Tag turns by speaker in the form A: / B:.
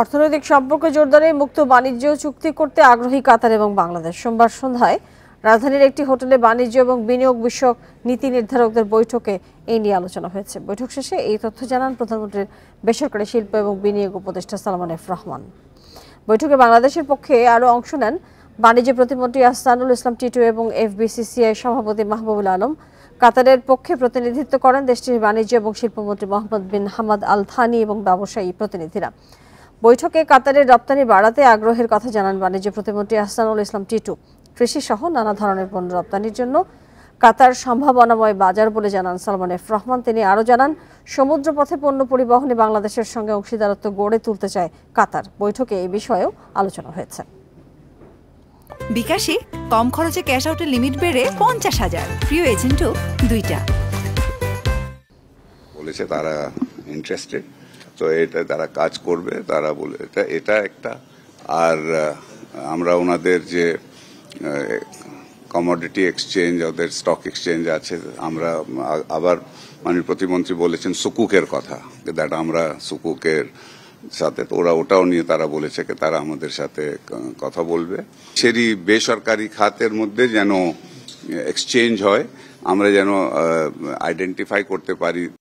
A: অর্থনৈতিক সম্পর্ক জোরদারে মুক্ত বাণিজ্য চুক্তি করতে আগ্রহী কাতার এবং বাংলাদেশ সোমবার সন্ধ্যায় রাজধানীর একটি হোটেলে বাণিজ্য এবং বিনিয়োগ বিষয়ক নীতি নির্ধারকদের বৈঠকে এই নিয়ে আলোচনা হয়েছে বৈঠক শেষে এই তথ্য জানান প্রধানমন্ত্রীর বেসরকারি শিল্প এবং বিনিয়োগ উপদেষ্টা সালমান এফ রহমান বৈঠকে বাংলাদেশের পক্ষে আরও অংশ নেন বাণিজ্য প্রতিমন্ত্রী আসানুল ইসলাম টিটু এবং এফবিসিসিআই সভাপতি মাহবুবুল আলম কাতারের পক্ষে প্রতিনিধিত্ব করেন দেশটির বাণিজ্য এবং শিল্পমন্ত্রী Mohammed bin Hamad Al Thani এবং ব্যবসায়ী প্রতিনিধিরা বৈঠকে কাতারের রপ্তানি বাড়াতে আগ্রহের কথা জানান বাণিজ্য প্রতিমন্ত্রী আহসানুল ইসলাম টিটু কৃষিসহ নানা ধরনের পণ্য রপ্তানির জন্য কাতার সম্ভাবনাময় বাজার বলে জানান সালমান এফ রহমান তিনি আরও জানান সমুদ্রপথে পণ্য পরিবহনে বাংলাদেশের সঙ্গে অংশীদারত্ব গড়ে তুলতে চায় কাতার বৈঠকে এই বিষয়েও আলোচনা হয়েছে
B: বিকাশে কম খরচে ক্যাশ আউটের লিমিট বেড়ে পঞ্চাশ হাজার প্রিয় এজেন্টও
A: দুইটা
C: বলেছে তারা ইন্টারেস্টেড তো এটা তারা কাজ করবে তারা বলে এটা এটা একটা আর আমরা ওনাদের যে কমোডিটি এক্সচেঞ্জ ওদের স্টক এক্সচেঞ্জ আছে আমরা আবার মাননীয় প্রতিমন্ত্রী বলেছেন সুকুকের কথা দ্যাট আমরা সুকুকের সাথে তো ওরা ওটাও নিয়ে তারা বলেছে তারা আমাদের সাথে কথা বলবে সেরই বেসরকারি খাতের মধ্যে যেন এক্সচেঞ্জ হয় আমরা যেন আইডেন্টিফাই করতে পারি